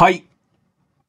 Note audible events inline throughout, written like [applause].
はい。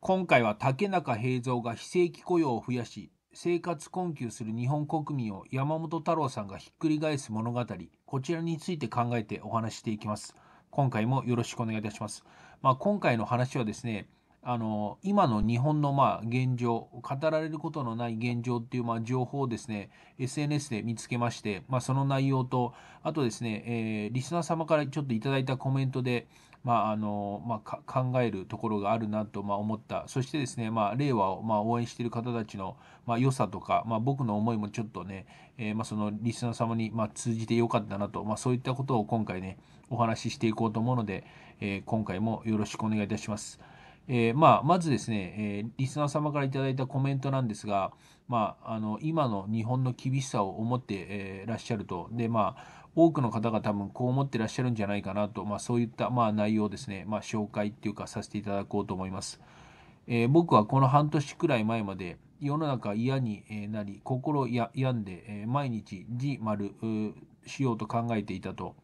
今回は竹中平蔵が非正規雇用を増やし、生活困窮する日本国民を山本太郎さんがひっくり返す物語、こちらについて考えてお話していきます。今回もよろしくお願いいたします。まあ、今回の話はですね、あの今の日本のまあ現状語られることのない現状っていうまあ情報をですね SNS で見つけまして、まあ、その内容とあとですね、えー、リスナー様からちょっといただいたコメントでまああのまあ、考えるところがあるなと、まあ、思ったそしてですね、まあ、令和を、まあ、応援している方たちの、まあ、良さとか、まあ、僕の思いもちょっとね、えー、まあ、そのリスナー様に、まあ、通じてよかったなと、まあ、そういったことを今回ねお話ししていこうと思うので、えー、今回もよろしくお願いいたします。えー、まあ、まずですね、えー、リスナー様から頂いたコメントなんですが、まあ、あの今の日本の厳しさを思って、えー、らっしゃるとで、まあ多くの方が多分こう思ってらっしゃるんじゃないかなと、まあ、そういったまあ内容ですね、まあ、紹介っていうかさせていただこうと思います。えー、僕はこの半年くらい前まで世の中嫌になり心病んで毎日字丸しようと考えていたと。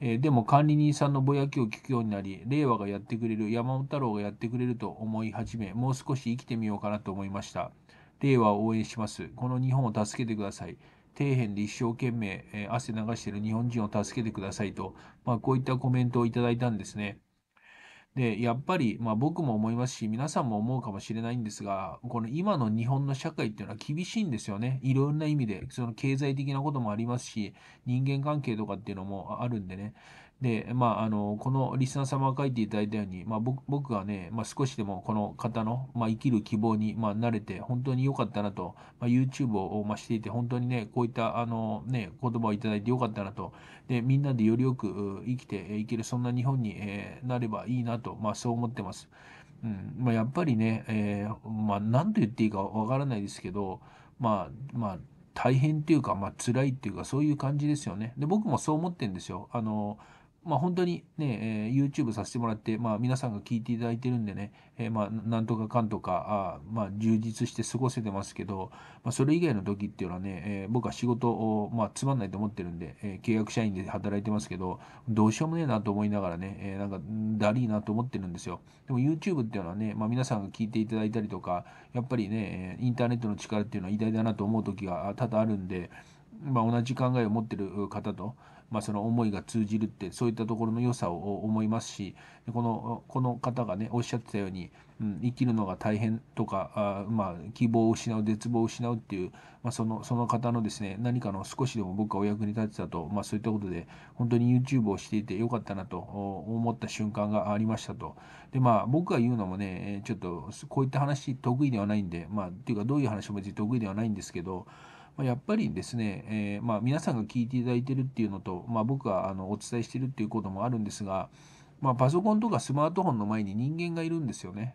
えでも管理人さんのぼやきを聞くようになり、令和がやってくれる、山本太郎がやってくれると思い始め、もう少し生きてみようかなと思いました。令和を応援します。この日本を助けてください。底辺で一生懸命、え汗流している日本人を助けてくださいと、まあ、こういったコメントをいただいたんですね。で、やっぱり、まあ、僕も思いますし、皆さんも思うかもしれないんですが、この今の日本の社会っていうのは厳しいんですよね。いろんな意味で、その経済的なこともありますし、人間関係とかっていうのもあるんでね。で、まあ、あの、このリスナー様が書いていただいたように、まあ、僕はね、まあ、少しでもこの方の、まあ、生きる希望に、まあ、慣れて、本当に良かったなと、まあ、YouTube を、まあ、していて、本当にね、こういった、あの、ね、言葉をいただいて良かったなと、で、みんなでよりよく生きていける、そんな日本に、えー、なればいいなと、まあ、そう思ってます。うん、まあ、やっぱりね、えー、まあ、何と言っていいかわからないですけど、まあ、まあ、大変っていうか、まあ、辛いっていうか、そういう感じですよね。で、僕もそう思ってんですよ。あの、まあ、本当にね、えー、YouTube させてもらって、まあ、皆さんが聞いていただいてるんでね、えー、まあ、なんとかかんとか、あまあ、充実して過ごせてますけど、まあ、それ以外の時っていうのはね、えー、僕は仕事を、まあ、つまんないと思ってるんで、え契約社員で働いてますけど、どうしようもねえなと思いながらね、えなんか、だりーなと思ってるんですよ。でも YouTube っていうのはね、まあ、皆さんが聞いていただいたりとか、やっぱりね、インターネットの力っていうのは偉大だなと思う時が多々あるんで、まあ、同じ考えを持ってる方と、まあ、その思いが通じるってそういったところの良さを思いますしこのこの方がねおっしゃってたように、うん、生きるのが大変とかあ、まあ、希望を失う絶望を失うっていう、まあ、そのその方のですね何かの少しでも僕はお役に立てたと、まあ、そういったことで本当に YouTube をしていてよかったなと思った瞬間がありましたと。でまあ僕が言うのもねちょっとこういった話得意ではないんでまあっていうかどういう話も別に得意ではないんですけどまやっぱりですね、えー、まあ、皆さんが聞いていただいてるっていうのと、まあ、僕があのお伝えしてるっていうこともあるんですが、まあ、パソコンとかスマートフォンの前に人間がいるんですよね。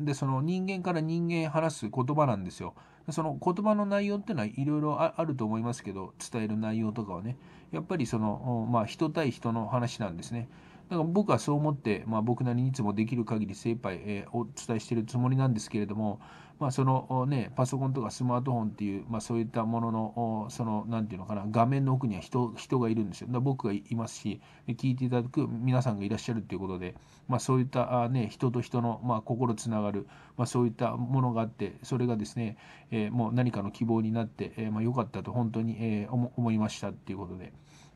で、その人間から人間話す言葉なんですよ。その言葉の内容っていうのはいろいろあると思いますけど、伝える内容とかはね、やっぱりその、まあ、人対人の話なんですね。だから僕はそう思って、まあ、僕なりにいつもできる限り精一杯、えー、お伝えしてるつもりなんですけれども、まあ、そのね、パソコンとかスマートフォンっていう、まあ、そういったものの、その、なんていうのかな、画面の奥には人人がいるんですよ。だ僕がいますし、聞いていただく皆さんがいらっしゃるということで、まあ、そういったね、人と人の、まあ、心つながる、まあ、そういったものがあって、それがですね、えー、もう何かの希望になって、えー、まあ、よかったと本当に、えー、思いましたっていうことで。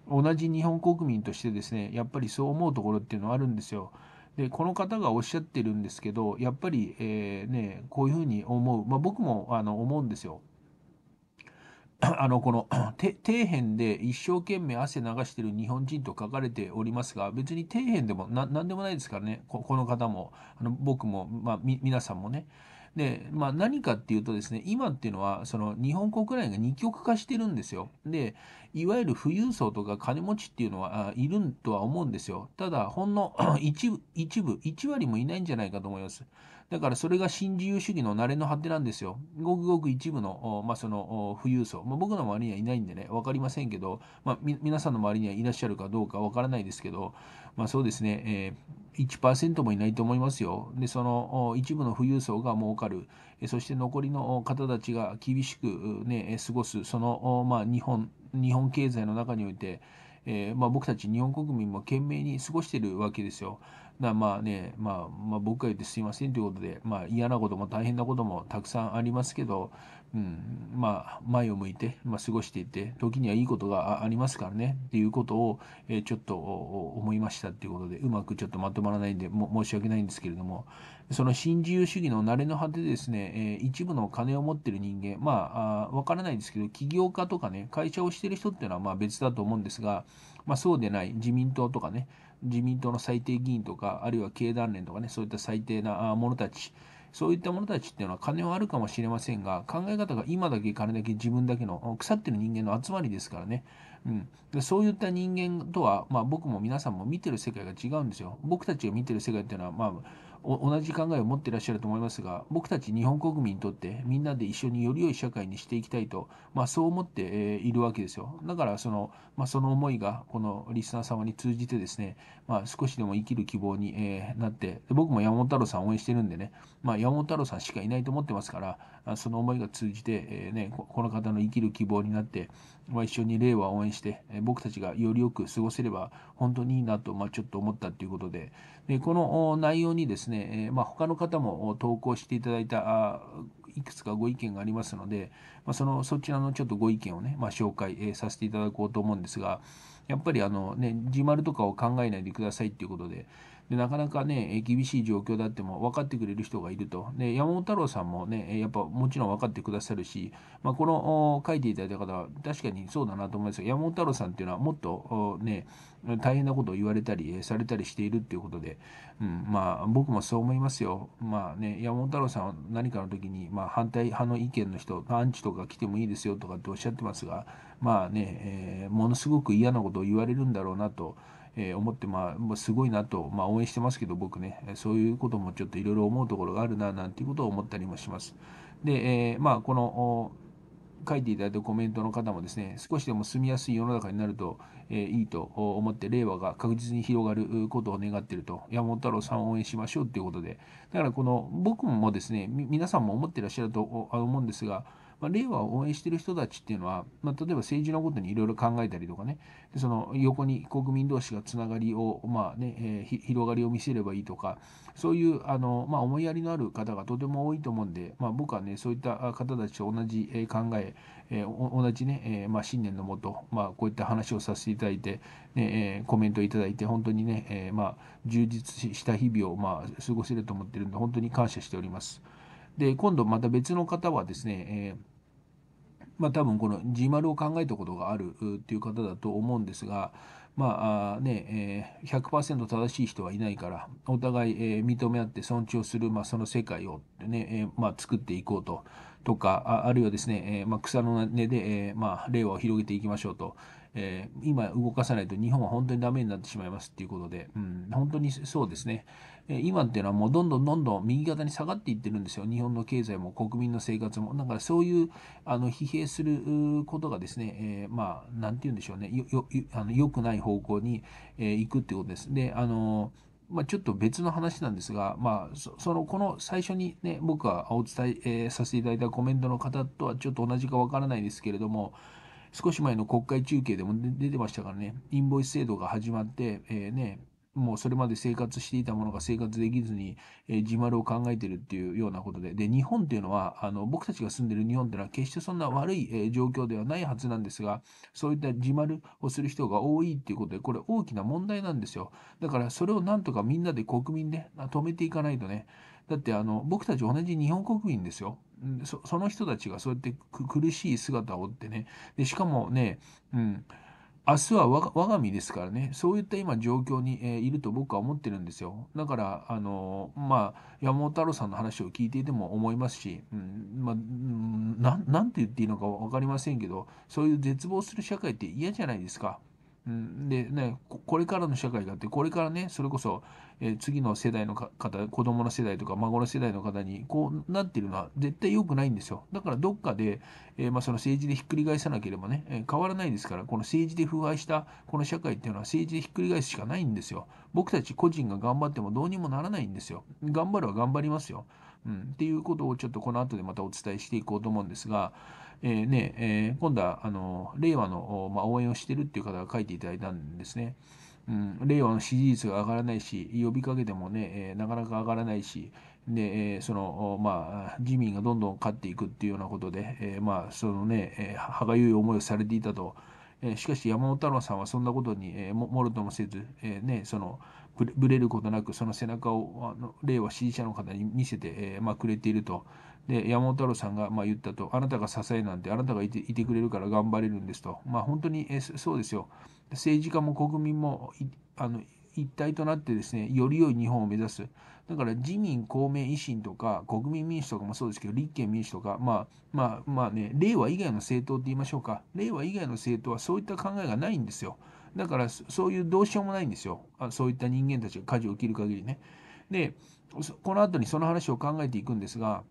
同じ日本国民としてですね、やっぱりそう思うところっていうのはあるんですよ。でこの方がおっしゃってるんですけどやっぱり、えー、ね、こういうふうに思う、まあ、僕もあの思うんですよ。あのこの [clears throat] 底辺で一生懸命汗流してる日本人と書かれておりますが別に底辺でも何でもないですからねこの方もあの僕も、まあ、皆さんもね。で、まあ、何かっていうとですね今っていうのはその日本国内が二極化してるんですよ。でいわゆる富裕層とか金持ちっていうのはいるとは思うんですよ。ただ、ほんの [clears throat] 一部、一部、1割もいないんじゃないかと思います。だからそれが新自由主義の慣れの果てなんですよ。ごくごく一部の、まあ、その富裕層、まあ、僕の周りにはいないんでね、分かりませんけど、まあ、皆さんの周りにはいらっしゃるかどうか分からないですけど、まあ、そうですね、えー、1%もいないと思いますよ。で、その一部の富裕層が儲かる、そして残りの方たちが厳しく、ね、過ごす、その、まあ、日本日本経済の中において、えー、まあ、僕たち日本国民も懸命に過ごしているわけですよ。だまあね、まあ、まあ、僕が言ってすいませんということで、まあ、嫌なことも大変なこともたくさんありますけど、うん、まあ、前を向いて、まあ、過ごしていて、時にはいいことがありますからね、っていうことを、えー、ちょっと思いましたっていうことで、うまくちょっとまとまらないんで、申し訳ないんですけれども、その新自由主義の慣れの果てですね、えー、一部の金を持ってる人間、まあ、わからないんですけど、起業家とかね、会社をしてる人っていうのはまあ別だと思うんですが、まあそうでない自民党とかね、自民党の最低議員とか、あるいは経団連とかね、そういった最低な者たち、そういった者たちっていうのは金はあるかもしれませんが、考え方が今だけ金だけ自分だけの、腐ってる人間の集まりですからね。うん、でそういった人間とは、まあ、僕も皆さんも見てる世界が違うんですよ。僕たちが見てる世界っていうのは、まあ、同じ考えを持ってらっしゃると思いますが僕たち日本国民にとってみんなで一緒により良い社会にしていきたいと、まあ、そう思っているわけですよだからその,、まあ、その思いがこのリスナー様に通じてですね、まあ、少しでも生きる希望に、えなって僕も山本太郎さん応援してるんでね、まあ、山本太郎さんしかいないと思ってますからその思いが通じて、えー、ね、この方の生きる希望になって、まあ、一緒に令和を応援して、え僕たちがよりよく過ごせれば本当にいいなと、まあ、ちょっと思ったということで、でこの内容にですね、えまあ、他の方も投稿していただいたいくつかご意見がありますので、まあ、そのそちらのちょっとご意見をね、まあ、紹介、えさせていただこうと思うんですが、やっぱりあのね、自丸とかを考えないでくださいっていうことで、でなかなかね、厳しい状況だっても分かってくれる人がいると。で、山本太郎さんもね、やっぱもちろん分かってくださるし、まあ、この書いていただいた方は確かにそうだなと思いますが、山本太郎さんっていうのはもっとね、大変なことを言われたり、されたりしているっていうことで、うん、まあ僕もそう思いますよ。まあね、山本太郎さんは何かの時に、まあ、反対派の意見の人、アンチとか来てもいいですよとかっておっしゃってますが、まあね、えー、ものすごく嫌なことを言われるんだろうなと。えー、思って、まあ、すごいなと、まあ、応援してますけど、僕ね、そういうこともちょっといろいろ思うところがあるな、なんていうことを思ったりもします。で、えー、まあ、この、書いていただいたコメントの方もですね、少しでも住みやすい世の中になると、えー、いいと思って、令和が確実に広がることを願っていると、山本太郎さんを応援しましょうということで、だからこの僕もですね、皆さんも思ってらっしゃると思うんですが、まあ、令和を応援してる人たちっていうのは、まあ、例えば政治のことにいろいろ考えたりとかね、その横に国民同士がつながりを、まあねえー、広がりを見せればいいとか、そういうあの、まあ、思いやりのある方がとても多いと思うんで、まあ、僕はね、そういった方たちと同じ考え、えー、同じね、えー、まあ、信念のもと、まあ、こういった話をさせていただいて、ねえー、コメントいただいて、本当にね、えー、まあ、充実した日々を、まあ、過ごせると思ってるんで、本当に感謝しております。で、今度また別の方はですね、えーまあ、多分この G 丸を考えたことがあるっていう方だと思うんですが、まあねえー、100%正しい人はいないからお互い、え認め合って尊重する、まあ、その世界をね、えまあ、作っていこうととかあるいはですね、えまあ、草の根で、えまあ、令和を広げていきましょうと。え今動かさないと日本は本当にダメになってしまいますっていうことで、うん、本当にそうですね。今っていうのはもうどんどんどんどん右肩に下がっていってるんですよ。日本の経済も国民の生活も。だからそういうあの疲弊することがですね、えー、まあ、なんて言うんでしょうね、よあの良くない方向に、えー、行くってことです。で、あのまあ、ちょっと別の話なんですが、まあ、その、この最初にね、僕がお伝ええー、させていただいたコメントの方とはちょっと同じかわからないですけれども、少し前の国会中継でも出てましたからね、インボイス制度が始まって、えー、ね、もうそれまで生活していたものが生活できずに、えー、自丸を考えてるっていうようなことで。で、日本っていうのは、あの、僕たちが住んでる日本っていうのは決してそんな悪い、えー、状況ではないはずなんですが、そういった自丸をする人が多いっていうことで、これ大きな問題なんですよ。だからそれをなんとかみんなで国民で止めていかないとね。だってあの、僕たち同じ日本国民ですよ。そその人たちがそうやって苦しい姿を追ってね。で、しかもね、うん。明日は我が身ですからね、そういった今状況に、えいると僕は思ってるんですよ。だから、あのまあ、山本太郎さんの話を聞いていても思いますし、うん、まあ、なんて言っていいのか分かりませんけど、そういう絶望する社会って嫌じゃないですか。うん、でねこれからの社会だってこれからねそれこそ、えー、次の世代の方子供の世代とか孫の世代の方にこうなってるのは絶対良くないんですよだからどっかで、えー、まあ、その政治でひっくり返さなければね、えー、変わらないですからこの政治で腐敗したこの社会っていうのは政治でひっくり返すしかないんですよ僕たち個人が頑張ってもどうにもならないんですよ頑張るは頑張りますよ、うん、っていうことをちょっとこの後でまたお伝えしていこうと思うんですがえー、ね、えー、今度はあの令和の、まあ、応援をしてるっていう方が書いていただいたんですね。うん、令和の支持率が上がらないし、呼びかけてもね、えー、なかなか上がらないし、で、えー、その、まあ、自民がどんどん勝っていくっていうようなことで、えー、まあ、そのね、えー、歯がゆい思いをされていたと。えー、しかし山本太郎さんはそんなことに、えー、もろともせず、えー、ね、その、ぶれることなく、その背中を、あの令和支持者の方に見せて、えー、まあ、くれていると。で、山本太郎さんが、まあ、言ったと、あなたが支えなんて、あなたがいていてくれるから頑張れるんですと。まあ、本当に、えー、そうですよ。政治家も国民もいあの一体となってですね、より良い日本を目指す。だから自民、公明、維新とか、国民民主とかもそうですけど、立憲民主とか、まあ、まあ、まあね、令和以外の政党って言いましょうか。令和以外の政党はそういった考えがないんですよ。だからそういうどうしようもないんですよあそういった人間たちが舵を切る限りねでこの後にその話を考えていくんですが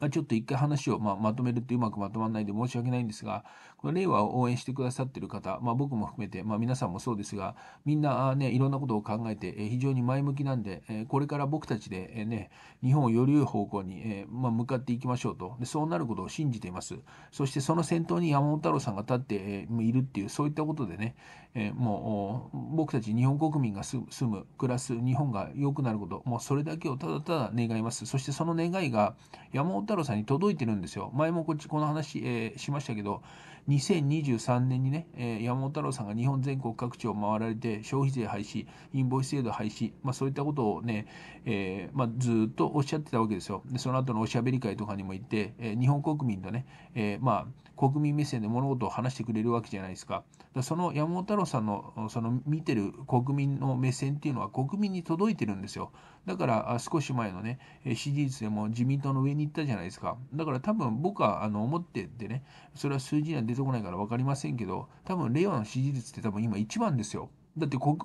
あちょっと一回話を、まあ、まとめるってうまくまとまらないで申し訳ないんですが、この令和を応援してくださってる方、まあ、僕も含めて、まあ、皆さんもそうですが、みんなね、いろんなことを考えて、え非常に前向きなんで、えこれから僕たちで、えね、日本をより良い方向に、えまあ、向かっていきましょうとで、そうなることを信じています。そしてその先頭に山本太郎さんが立って、えいるっていう、そういったことでね、えもう僕たち日本国民が住む、暮らす、日本が良くなること、もうそれだけをただただ願います。そしてその願いが山本太郎さんに届いてるんですよ。前もこっちこの話、えー、しましたけど、2023年にね、えー、山本太郎さんが日本全国各地を回られて、消費税廃止、インボイス制度廃止、まあ、そういったことをね、えー、まあ、ずっとおっしゃってたわけですよ。でその後のおしゃべり会とかにも行って、え日本国民とね、えまあ、国民目線で物事を話してくれるわけじゃないですか。かその山本太郎さんのその見てる国民の目線っていうのは国民に届いてるんですよ。だから少し前のね、支持率でも自民党の上に行ったじゃないですか。だから多分僕はあの思っててね、それは数字には出てこないから分かりませんけど、多分令和の支持率って多分今一番ですよ。だって国、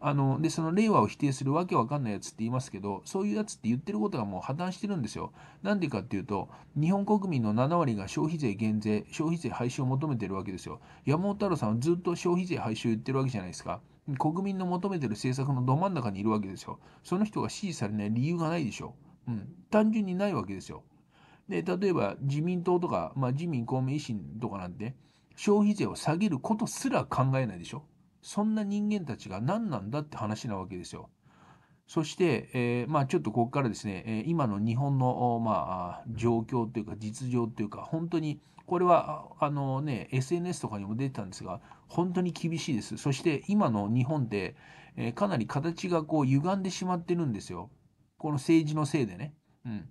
あのでその令和を否定するわけわかんないやつって言いますけどそういうやつって言ってることがもう破綻してるんですよなんでかっていうと日本国民の7割が消費税減税消費税廃止を求めてるわけですよ山本太郎さんはずっと消費税廃止を言ってるわけじゃないですか国民の求めてる政策のど真ん中にいるわけですよその人が支持されない理由がないでしょうん、単純にないわけですよ。で、例えば自民党とか、まあ、自民、公明、維新とかなんて、消費税を下げることすら考えないでしょ。そんな人間たちが何なんだって話なわけですよ。そして、えー、まあ、ちょっとここからですね、え今の日本の、まあ、状況というか実情というか、本当に、これはあの、ね、SNS とかにも出てたんですが、本当に厳しいです。そして今の日本って、えかなり形がこう歪んでしまってるんですよ。この政治のせいでね。うん、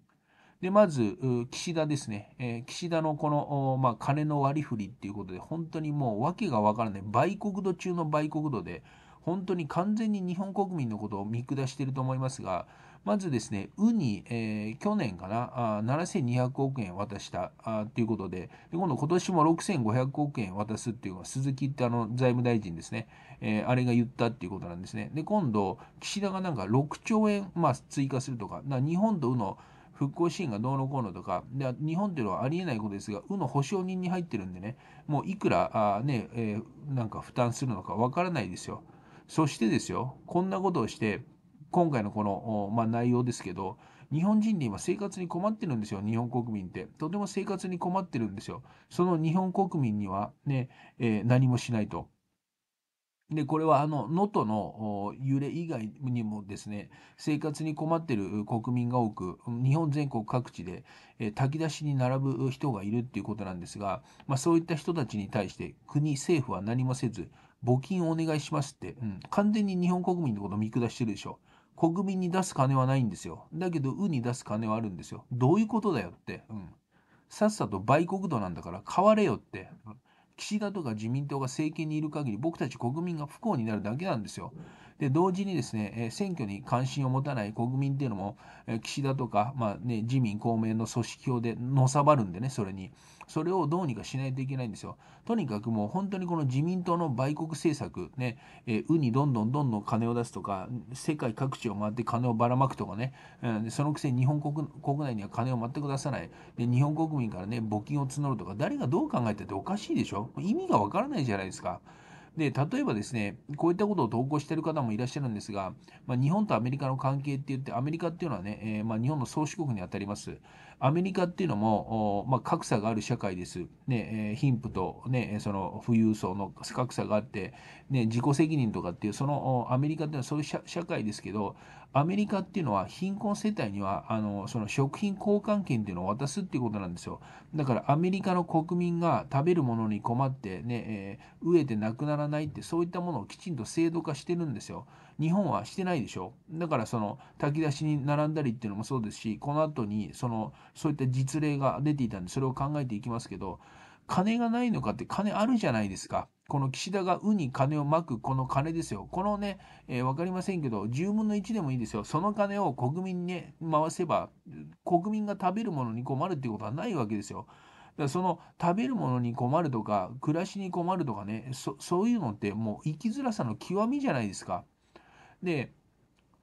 で、まず、岸田ですね。えー、岸田のこの、まあ、金の割り振りっていうことで、本当にもう訳がわからない、売国度中の売国度で、本当に完全に日本国民のことを見下していると思いますが、まずですね、ウに、えー、去年かな、7200億円渡したということでで、今度今年も6500億円渡すっていうのは、鈴木ってあの財務大臣ですね、えー、あれが言ったっていうことなんですね。で、今度、岸田がなんか6兆円、まあ、追加するとか、か日本とウの復興支援がどうのこうのとか、で日本というのはありえないことですが、うの保証人に入ってるんでね、もういくらあ、ねえー、なんか負担するのかわからないですよ。そしてですよ、こんなことをして、今回のこの、まあ、内容ですけど、日本人で今生活に困ってるんですよ、日本国民って。とても生活に困ってるんですよ。その日本国民にはね、えー、何もしないと。でこれはあの能登の揺れ以外にもですね生活に困っている国民が多く日本全国各地で、え炊き出しに並ぶ人がいるっていうことなんですが、まあ、そういった人たちに対して国政府は何もせず募金をお願いしますって、うん、完全に日本国民のことを見下してるでしょ国民に出す金はないんですよだけど「う」に出す金はあるんですよどういうことだよって、うん、さっさと売国土なんだから買われよって、うん岸田とか自民党が政権にいる限り僕たち国民が不幸になるだけなんですよ。で同時にですね、選挙に関心を持たない国民っていうのも、岸田とか、まあね、自民、公明の組織票でのさばるんでね、それに。それをどうにかしないといけないんですよ。とにかくもう本当にこの自民党の売国政策、ね、えウにどんどんどんどん金を出すとか、世界各地を回って金をばらまくとかね、うん、そのくせに日本国国内には金を全く出さない。で、日本国民からね、募金を募るとか、誰がどう考えてておかしいでしょ意味がわからないじゃないですか。で、例えばですね、こういったことを投稿している方もいらっしゃるんですが、まあ、日本とアメリカの関係って言って、アメリカっていうのはね、えー、まあ、日本の宗主国にあたります。アメリカっていうのも、まあ、格差がある社会です。ね、え貧富と、ね、その富裕層の格差があって、ね、自己責任とかっていう、そのアメリカっていうのはそういう社会ですけど、アメリカっていうのは貧困世帯にはあのその食品交換券っていうのを渡すっていうことなんですよ。だからアメリカの国民が食べるものに困ってね、えー、飢えてなくならないってそういったものをきちんと制度化してるんですよ。日本はしてないでしょだからその炊き出しに並んだりっていうのもそうですしこの後にそのそういった実例が出ていたんでそれを考えていきますけど金がないのかって金あるじゃないですか。この岸田がうに金をまくこの金ですよ。このね、えー、分かりませんけど、10分の1でもいいですよ。その金を国民に、ね、回せば、国民が食べるものに困るっていうことはないわけですよ。だからその食べるものに困るとか、暮らしに困るとかね、そそういうのってもう生きづらさの極みじゃないですか。で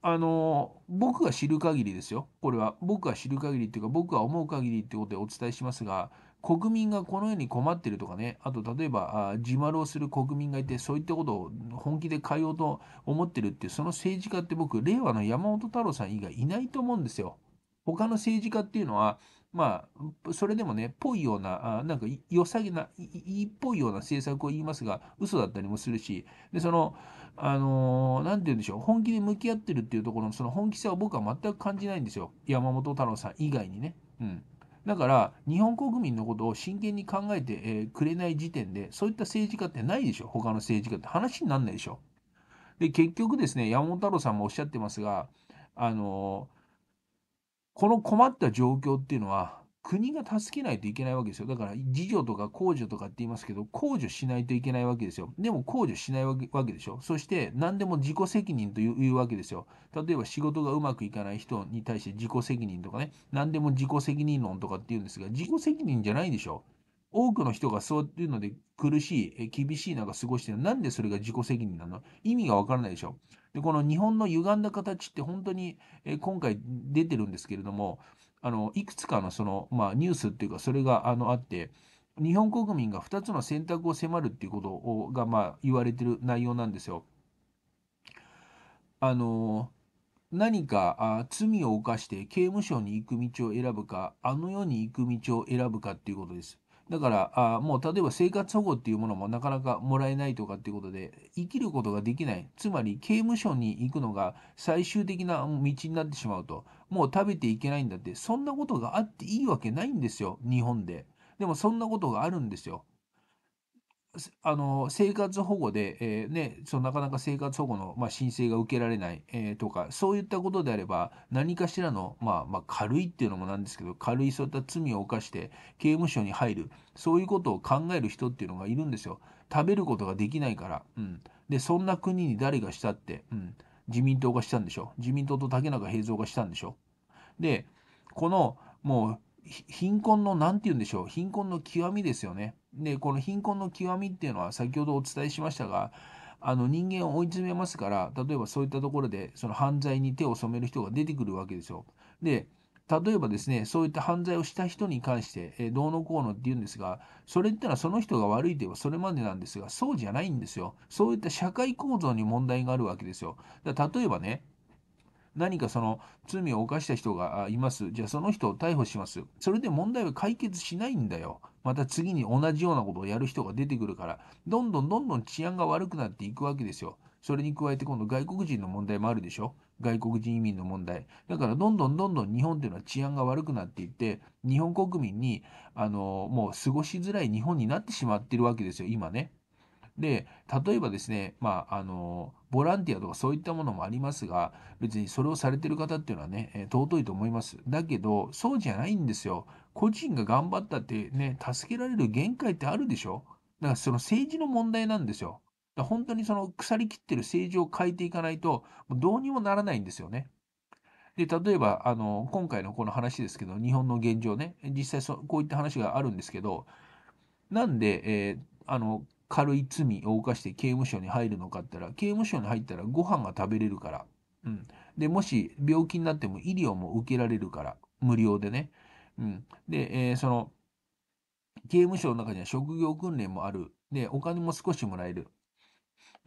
あの僕が知る限りですよこれは僕が知る限りっていうか僕が思う限りってことでお伝えしますが国民がこのように困ってるとかねあと例えばあ自丸をする国民がいてそういったことを本気で変えようと思ってるっていうその政治家って僕令和の山本太郎さん以外いないと思うんですよ。他の政治家っていうのはまあ、それでもね、ぽいような、あなんか良さげな、いいっぽいような政策を言いますが、嘘だったりもするし、で、その、あのー、なんて言うんでしょう、本気で向き合ってるっていうところの、その本気さを僕は全く感じないんですよ。山本太郎さん以外にね。うん。だから、日本国民のことを真剣に考えて、えくれない時点で、そういった政治家ってないでしょ。他の政治家って話になんないでしょ。で、結局ですね、山本太郎さんもおっしゃってますが、あのー、この困った状況っていうのは、国が助けないといけないわけですよ。だから、自助とか控除とかって言いますけど、控除しないといけないわけですよ。でも控除しないわけでしょ。そして、何でも自己責任というわけですよ。例えば、仕事がうまくいかない人に対して自己責任とかね、何でも自己責任論とかって言うんですが、自己責任じゃないでしょ。多くの人がそういうので苦しい、厳しい中過ごしてる。なんでそれが自己責任なの意味がわからないでしょ。で、この日本の歪んだ形って本当に今回出てるんですけれども、あのいくつかのその、まあ、ニュースっていうかそれがあのあって日本国民が2つの選択を迫るっていうことをが、まあ、言われてる内容なんですよ。あの何かあ罪を犯して刑務所に行く道を選ぶかあの世に行く道を選ぶかっていうことです。だからあもう例えば生活保護っていうものもなかなかもらえないとかっていうことで生きることができないつまり刑務所に行くのが最終的な道になってしまうともう食べていけないんだってそんなことがあっていいわけないんですよ日本ででもそんなことがあるんですよあの生活保護で、えー、ね、そのなかなか生活保護の、まあ、申請が受けられない、えー、とかそういったことであれば何かしらの、まあ、まあ、軽いっていうのもなんですけど軽いそういった罪を犯して刑務所に入るそういうことを考える人っていうのがいるんですよ食べることができないから、うん、でそんな国に誰がしたって、うん、自民党がしたんでしょ自民党と竹中平蔵がしたんでしょでこのもう貧困の何て言うんでしょう貧困の極みですよねでこの貧困の極みっていうのは先ほどお伝えしましたがあの人間を追い詰めますから例えばそういったところでその犯罪に手を染める人が出てくるわけですよ。で例えばですねそういった犯罪をした人に関して、えどうのこうのっていうんですがそれってのはその人が悪いといえばそれまでなんですがそうじゃないんですよそういった社会構造に問題があるわけですよ例えばね何かその罪を犯した人がいます。じゃあその人を逮捕します。それで問題は解決しないんだよ。また次に同じようなことをやる人が出てくるから、どんどんどんどん治安が悪くなっていくわけですよ。それに加えて今度外国人の問題もあるでしょ外国人移民の問題。だからどんどんどんどん日本っていうのは治安が悪くなっていって、日本国民に、あの、もう過ごしづらい日本になってしまってるわけですよ、今ね。で、例えばですね、まあ、あの、ボランティアとかそういったものもありますが、別にそれをされてる方っていうのはね、えー、尊いと思います。だけど、そうじゃないんですよ。個人が頑張ったってね、助けられる限界ってあるでしょだからその政治の問題なんですよ。だ本当にその腐りきってる政治を変えていかないと、もうどうにもならないんですよね。で、例えば、あの、今回のこの話ですけど、日本の現状ね、実際そう、こういった話があるんですけど、なんで、えー、あの、軽い罪を犯して刑務所に入るのかって言ったら、刑務所に入ったらご飯が食べれるから。うん。で、もし病気になっても医療も受けられるから。無料でね。うん。で、えー、その、刑務所の中には職業訓練もある。で、お金も少しもらえる。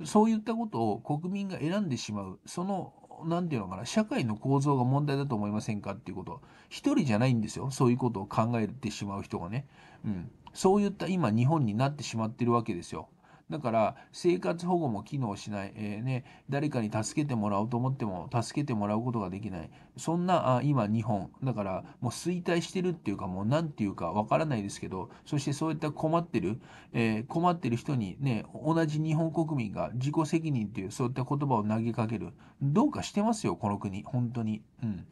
そういったことを国民が選んでしまう。その何て言うのかな、社会の構造が問題だと思いませんかっていうことは、一人じゃないんですよ。そういうことを考えてしまう人がね。うん。そういった今日本になってしまってるわけですよ。だから生活保護も機能しない、えー、ね、誰かに助けてもらおうと思っても助けてもらうことができないそんなあ今日本だからもう衰退してるっていうかもう何ていうかわからないですけどそしてそういった困ってる、えー、困ってる人にね同じ日本国民が自己責任っていうそういった言葉を投げかけるどうかしてますよこの国本当に。うん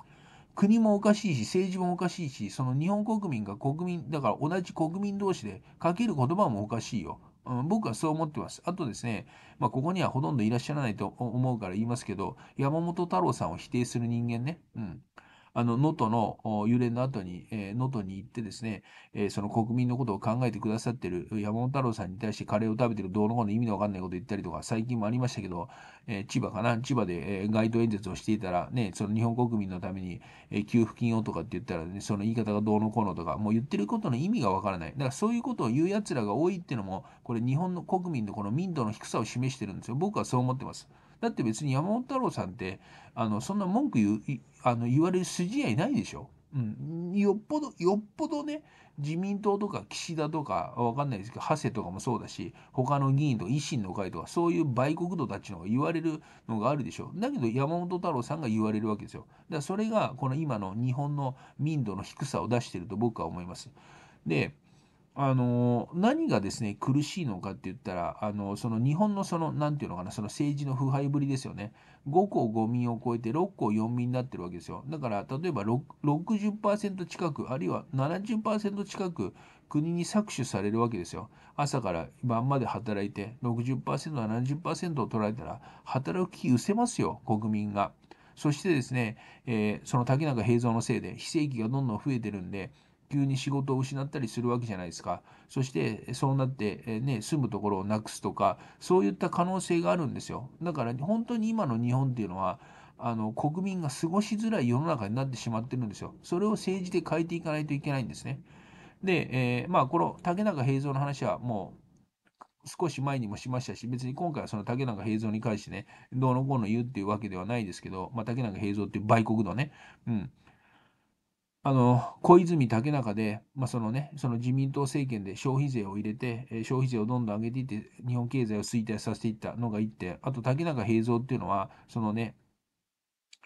国もおかしいし政治もおかしいしその日本国民が国民だから同じ国民同士でかける言葉もおかしいようん、僕はそう思ってます。あとですね、まあ、ここにはほとんどいらっしゃらないと思うから言いますけど、山本太郎さんを否定する人間ね、うん、あの、能登の揺れの後に、能、え、登、ー、に行ってですね、えー、その国民のことを考えてくださってる山本太郎さんに対してカレーを食べてるどうのこうの意味のわかんないこと言ったりとか、最近もありましたけど、えー、千葉かな、千葉で、え街頭演説をしていたら、ね、その日本国民のために、え給付金をとかって言ったら、ね、その言い方がどうのこうのとか、もう言ってることの意味がわからない。だからそういうことを言う奴らが多いっていうのも、これ日本の国民のこの民度の低さを示してるんですよ。僕はそう思ってます。だって別に山本太郎さんってあのそんな文句言うあの言われる筋合いないでしょ。うん、よっぽどよっぽどね自民党とか岸田とかわかんないですけど長谷とかもそうだし他の議員と維新の会とかそういう売国奴たちのが言われるのがあるでしょだけど山本太郎さんが言われるわけですよだからそれがこの今の日本の民度の低さを出してると僕は思いますであの何がですね苦しいのかって言ったらあのその日本のその何て言うのかなその政治の腐敗ぶりですよね5個5民を超えて6個4民になってるわけですよだから例えば60%近くあるいは70%近く国に搾取されるわけですよ朝から晩まで働いて 60%70% を取られたら働く気失せますよ国民がそしてですね、えー、その竹中平蔵のせいで非正規がどんどん増えてるんで急に仕事を失ったりするわけじゃないですか。そしてそうなって、えね、住むところをなくすとか、そういった可能性があるんですよ。だから本当に今の日本っていうのは、あの国民が過ごしづらい世の中になってしまってるんですよ。それを政治で変えていかないといけないんですね。で、えー、まあこの竹中平蔵の話はもう少し前にもしましたし、別に今回はその竹中平蔵に関してね、どうのこうの言うっていうわけではないですけど、まあ、竹中平蔵っていう売国のね、うん、あの小泉竹中で、まあそのね、その自民党政権で消費税を入れて、え消費税をどんどん上げていって、日本経済を衰退させていったのが1点、あと竹中平蔵っていうのは、そのね、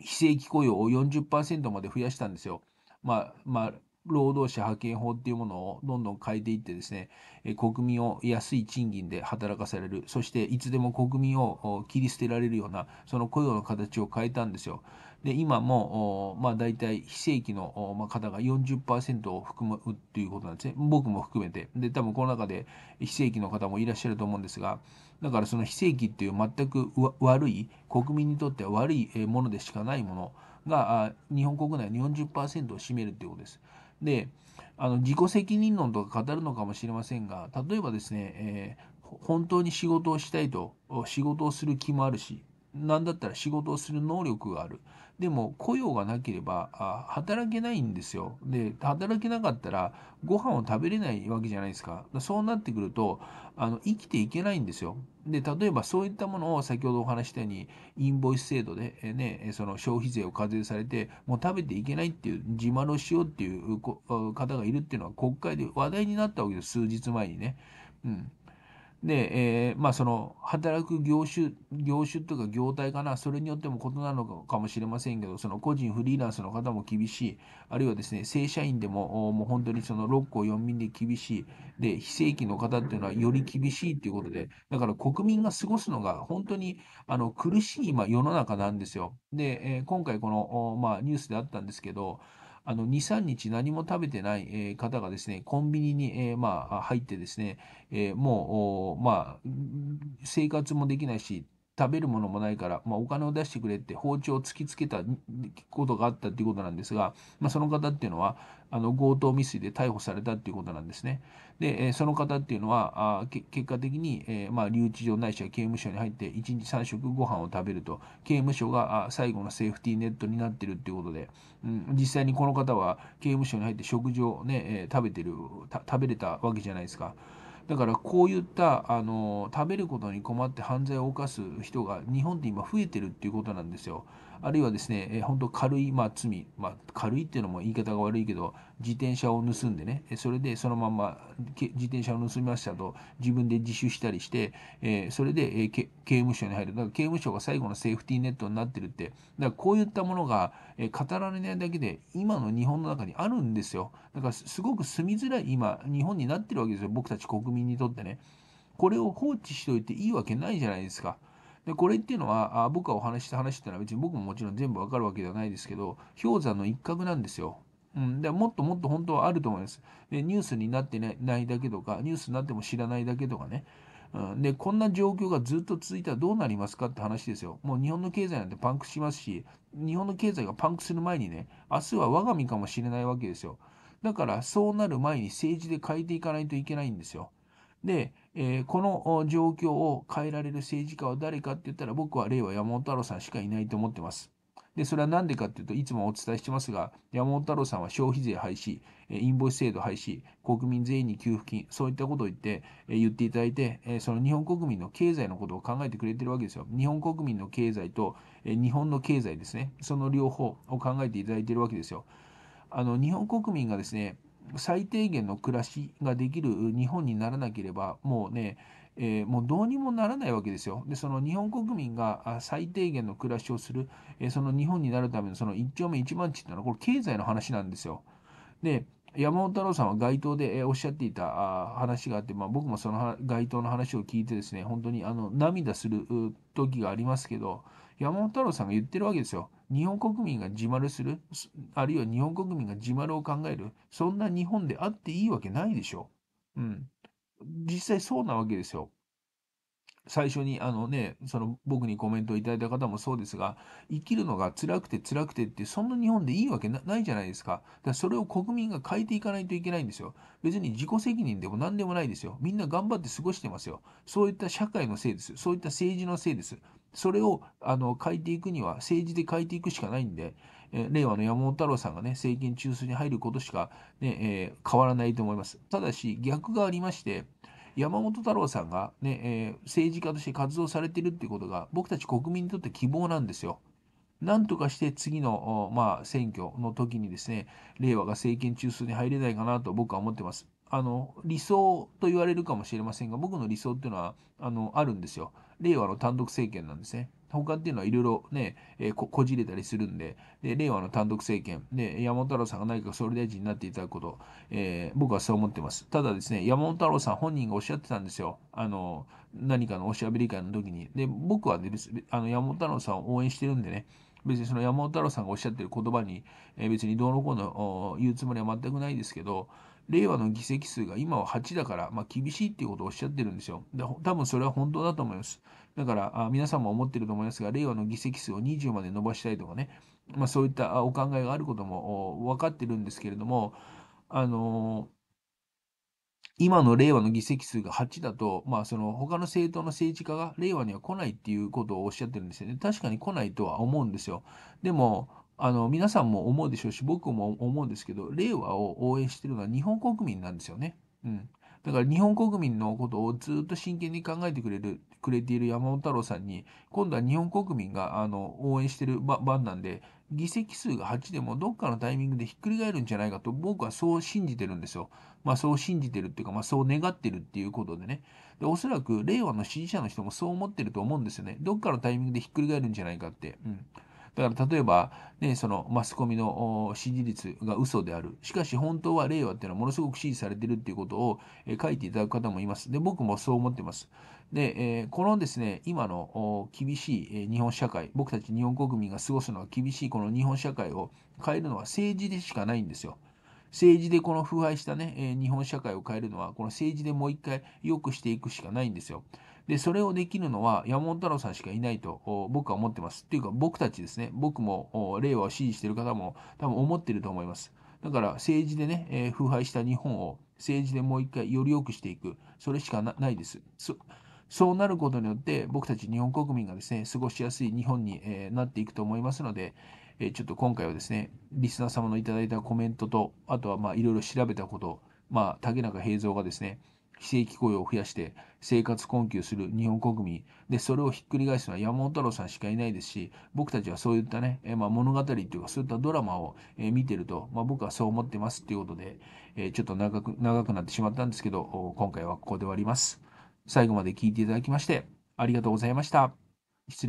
非正規雇用を40%まで増やしたんですよ。まあ、まあ労働者派遣法っていうものをどんどん変えていってですね、国民を安い賃金で働かされる、そしていつでも国民を切り捨てられるような、その雇用の形を変えたんですよ。で今も、まあ、大体非正規の方が40%を含むっていうことなんですね。僕も含めて。で、多分この中で非正規の方もいらっしゃると思うんですが、だからその非正規っていう全く悪い、国民にとっては悪いものでしかないものが、日本国内の40%を占めるっていうことです。で、あの自己責任論とか語るのかもしれませんが、例えばですね、えー、本当に仕事をしたいと、仕事をする気もあるし、なんだったら仕事をする能力がある。でも雇用がなければあ働けないんですよ。で、働けなかったらご飯を食べれないわけじゃないですか。そうなってくるとあの生きていけないんですよ。で、例えばそういったものを先ほどお話したようにインボイス制度で、えね、その消費税を課税されてもう食べていけないっていう自慢をしようっていう方がいるっていうのは国会で話題になったわけです。数日前にね。うん。で、えー、まあその働く業種、業種とか業態かな、それによっても異なるのかもしれませんけど、その個人フリーランスの方も厳しい、あるいはですね、正社員でも、もう本当にその6個4民で厳しい、で、非正規の方っていうのはより厳しいということで、だから国民が過ごすのが本当にあの苦しい今世の中なんですよ。で、えー、今回この、まあニュースであったんですけど、あの2、3日何も食べてない、え方がですね、コンビニに、えー、まあ、入ってですね、えー、もう、まあ、生活もできないし、食べるものもないから、まあ、お金を出してくれって包丁を突きつけたことがあったっていうことなんですが、まあ、その方っていうのはあの強盗未遂で逮捕されたっていうことなんですね。で、えその方っていうのはあ結果的に、えー、まあ、留置場ないしは刑務所に入って1日3食ご飯を食べると刑務所があ最後のセーフティーネットになってるっていうことで、うん、実際にこの方は刑務所に入って食事をね、えー、食べてる食べれたわけじゃないですか。だからこういったあの食べることに困って犯罪を犯す人が日本で今増えてるっていうことなんですよ。あるいはですね、えー、本当軽い、まあ、罪、まあ、軽いっていうのも言い方が悪いけど、自転車を盗んでね、それでそのまま自転車を盗みましたと、自分で自首したりして、えー、それで、えー、刑務所に入る。だから刑務所が最後のセーフティーネットになってるって、だからこういったものが、えー、語られないだけで、今の日本の中にあるんですよ。だからすごく住みづらい今、日本になってるわけですよ。僕たち国民にとってね。これを放置しておいていいわけないじゃないですか。でこれっていうのはあ僕がお話した話ってのは別に僕ももちろん全部わかるわけではないですけど氷山の一角なんですよ。うん、でもっともっと本当はあると思います。でニュースになってないないだけとかニュースになっても知らないだけとかね。うん、でこんな状況がずっと続いたらどうなりますかって話ですよ。もう日本の経済なんてパンクしますし日本の経済がパンクする前にね明日は我が身かもしれないわけですよ。だからそうなる前に政治で変えていかないといけないんですよ。でえー、この状況を変えられる政治家は誰かって言ったら僕は令和山本太郎さんしかいないと思ってます。で、それは何でかっていうといつもお伝えしてますが、山本太郎さんは消費税廃止、インボイス制度廃止、国民全員に給付金、そういったことを言って、言っていただいて、その日本国民の経済のことを考えてくれてるわけですよ。日本国民の経済と日本の経済ですね。その両方を考えていただいてるわけですよ。あの、日本国民がですね、最低限の暮らしができる日本にならなければ、もうね、えー、もうどうにもならないわけですよ。で、その日本国民が最低限の暮らしをする、えー、その日本になるためのその一丁目一番地っていうのは、これ経済の話なんですよ。で、山本太郎さんは街頭で、えおっしゃっていた話があって、まあ、僕もその街頭の話を聞いてですね、本当にあの涙する時がありますけど、山本太郎さんが言ってるわけですよ。日本国民が自丸する、あるいは日本国民が自丸を考える、そんな日本であっていいわけないでしょう。うん。実際そうなわけですよ。最初にあのね、その僕にコメントをいただいた方もそうですが、生きるのが辛くて辛くてって、そんな日本でいいわけないじゃないですか。だからそれを国民が変えていかないといけないんですよ。別に自己責任でも何でもないですよ。みんな頑張って過ごしてますよ。そういった社会のせいです。そういった政治のせいです。それをあの変えていくには政治で変えていくしかないんで、え令和の山本太郎さんがね、政権中枢に入ることしかねえー、変わらないと思います。ただし逆がありまして、山本太郎さんがね、えー、政治家として活動されているっていうことが僕たち国民にとって希望なんですよ。なんとかして次の、まあ、選挙の時にですね、令和が政権中枢に入れないかなと僕は思ってます。あの理想と言われるかもしれませんが僕の理想っていうのはあのあるんですよ令和の単独政権なんですね他っていうのはいろいろね、えー、こじれたりするんでで令和の単独政権で山本太郎さんが内閣総理大臣になっていただくこと、えー、僕はそう思ってますただですね山本太郎さん本人がおっしゃってたんですよあの何かのおしゃべり会の時にで僕はねあの山本太郎さんを応援してるんでね別にその山本太郎さんがおっしゃってる言葉に、えー、別にどうのこうの言うつもりは全くないですけど令和の議席数が今は8だから、まあ、厳しいっていうことをおっしゃってるんですよ。で多分それは本当だと思います。だからあ皆さんも思ってると思いますが、令和の議席数を20まで伸ばしたいとかね、まあ、そういったお考えがあることも分かってるんですけれども、あの今の令和の議席数が8だと、まあ、その他の政党の政治家が令和には来ないっていうことをおっしゃってるんですよね。確かに来ないとは思うんですよ。でも、あの皆さんも思うでしょうし僕も思うんですけど令和を応援してるのは日本国民なんですよね。うんだから日本国民のことをずっと真剣に考えてくれる、くれている山本太郎さんに、今度は日本国民があの応援してる番なんで、議席数が8でもどっかのタイミングでひっくり返るんじゃないかと僕はそう信じてるんですよ。まあそう信じてるっていうか、まあそう願ってるっていうことでね。で、おそらく令和の支持者の人もそう思ってると思うんですよね。どっかのタイミングでひっくり返るんじゃないかって。うん。だから例えば、ね、そのマスコミの支持率が嘘である。しかし本当は令和っていうのはものすごく支持されてるっていうことを、え書いていただく方もいます。で、僕もそう思ってます。で、えこのですね、今の厳しい日本社会、僕たち日本国民が過ごすのは厳しいこの日本社会を変えるのは政治でしかないんですよ。政治でこの腐敗したね、え日本社会を変えるのは、この政治でもう一回良くしていくしかないんですよ。で、それをできるのは山本太郎さんしかいないと僕は思ってます。っていうか僕たちですね、僕も令和を支持している方も多分思ってると思います。だから政治でね、えー、腐敗した日本を政治でもう一回より良くしていく、それしかないです。そうなることによって僕たち日本国民がですね、過ごしやすい日本に、えー、なっていくと思いますので、えちょっと今回はですね、リスナー様のいただいたコメントと、あとはまあいろいろ調べたこと、まあ竹中平蔵がですね、非正規雇用を増やして生活困窮する日本国民でそれをひっくり返すのは山本太郎さんしかいないですし僕たちはそういったね、えまあ、物語というかそういったドラマを、え見てると、まあ、僕はそう思ってますっていうことで、えちょっと長く長くなってしまったんですけど今回はここで終わります最後まで聞いていただきましてありがとうございました失礼